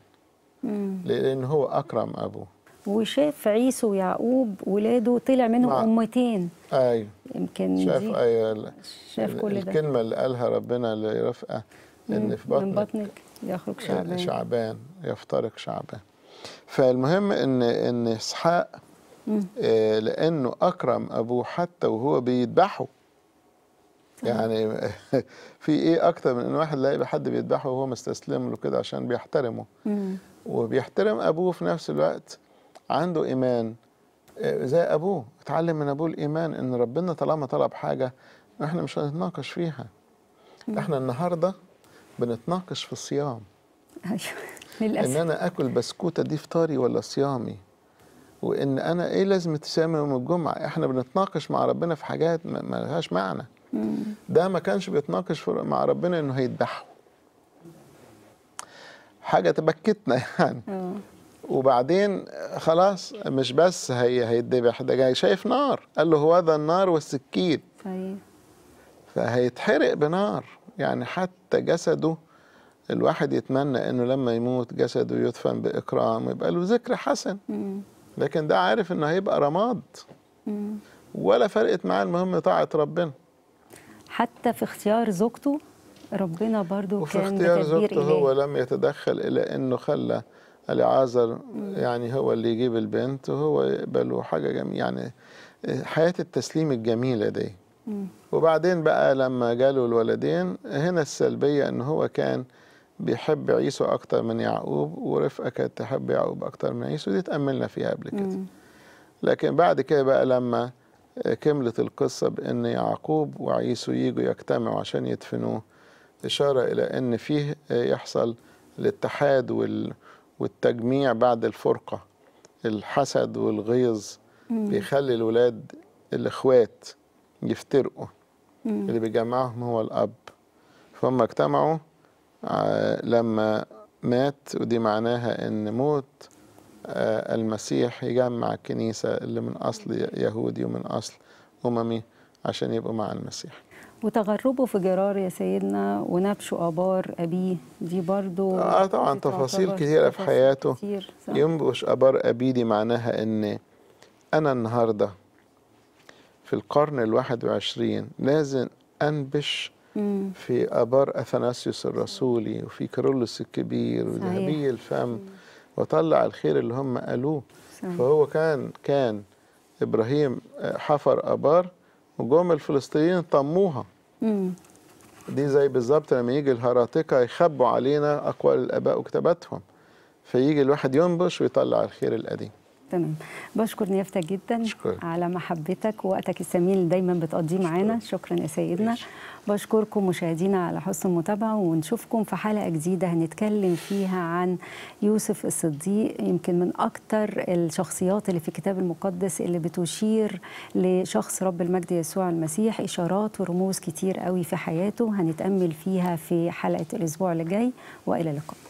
لأن هو أكرم أبوه وشاف عيسو ويعقوب ولاده طلع منهم مع... أمتين أيوه يمكن شاف دي... أيوه شاف كل الكلمة ده الكلمة اللي قالها ربنا لرفقة إن في بطنك من بطنك يخرج يعني شعبان شعبان يفترق شعبان فالمهم إن إن إسحاق آه، لانه اكرم ابوه حتى وهو بيذبحه يعني في ايه اكتر من ان واحد يلاقي حد بيذبحه وهو مستسلم له كده عشان بيحترمه وبيحترم ابوه في نفس الوقت عنده ايمان آه، زي ابوه اتعلم من ابوه الايمان ان ربنا طالما طلب حاجه احنا مش هنتناقش فيها احنا النهارده بنتناقش في الصيام ايوه للاسف ان انا اكل بسكوته دي فطاري ولا صيامي وان انا ايه لازمه تسامي يوم الجمعه احنا بنتناقش مع ربنا في حاجات ما لهاش معنى ده ما كانش بيتناقش مع ربنا انه هيذبحه حاجه تبكتنا يعني آه. وبعدين خلاص مش بس هي هيتذبح ده جاي شايف نار قال له هو ذا النار والسكين فهيتحرق بنار يعني حتى جسده الواحد يتمنى انه لما يموت جسده يدفن باكرام ويبقى له ذكر حسن مم. لكن ده عارف انه هيبقى رماد ولا فرقت معاه المهم طاعه ربنا حتى في اختيار زوجته ربنا برضو وفي كان اختيار زوجته هو لم يتدخل الى انه خلى العازر يعني هو اللي يجيب البنت وهو يقبل وحاجه جميله يعني حياه التسليم الجميله دي مم. وبعدين بقى لما جاله الولدين هنا السلبيه ان هو كان بيحب عيسو أكتر من يعقوب ورفقة كانت تحب يعقوب أكتر من عيسو دي تأملنا فيها قبل كده لكن بعد كده بقى لما آه، كملت القصة بأن يعقوب وعيسو يجوا يجتمعوا عشان يدفنوه إشارة إلى أن فيه آه، يحصل الاتحاد والتجميع بعد الفرقة الحسد والغيظ بيخلي الولاد الإخوات يفترقوا اللي بيجمعهم هو الأب فهم اجتمعوا لما مات ودي معناها ان موت آه، المسيح يجمع الكنيسة اللي من أصل يهودي ومن أصل أممي عشان يبقوا مع المسيح وتغربه في جرار يا سيدنا ونبشه آبار أبيه دي برضو آه طبعا تفاصيل كثيرة في حياته كتير ينبش آبار أبيه دي معناها إن أنا النهاردة في القرن الواحد وعشرين لازم أنبش في آبار أثناسيوس الرسولي وفي كارولوس الكبير وذهبي الفم وطلع الخير اللي هم قالوه فهو كان كان إبراهيم حفر آبار وجم الفلسطينيين طموها دي زي بالظبط لما يجي الهراطقة يخبوا علينا أقوال الآباء وكتاباتهم فيجي الواحد ينبش ويطلع الخير القديم تمام بشكر نيافتك جدا شكرا. على محبتك ووقتك الثمين دايما بتقضيه معانا شكرا يا سيدنا ماشي. بشكركم مشاهدينا على حسن المتابعه ونشوفكم في حلقه جديده هنتكلم فيها عن يوسف الصديق يمكن من اكثر الشخصيات اللي في الكتاب المقدس اللي بتشير لشخص رب المجد يسوع المسيح اشارات ورموز كتير قوي في حياته هنتامل فيها في حلقه الاسبوع اللي جاي والى اللقاء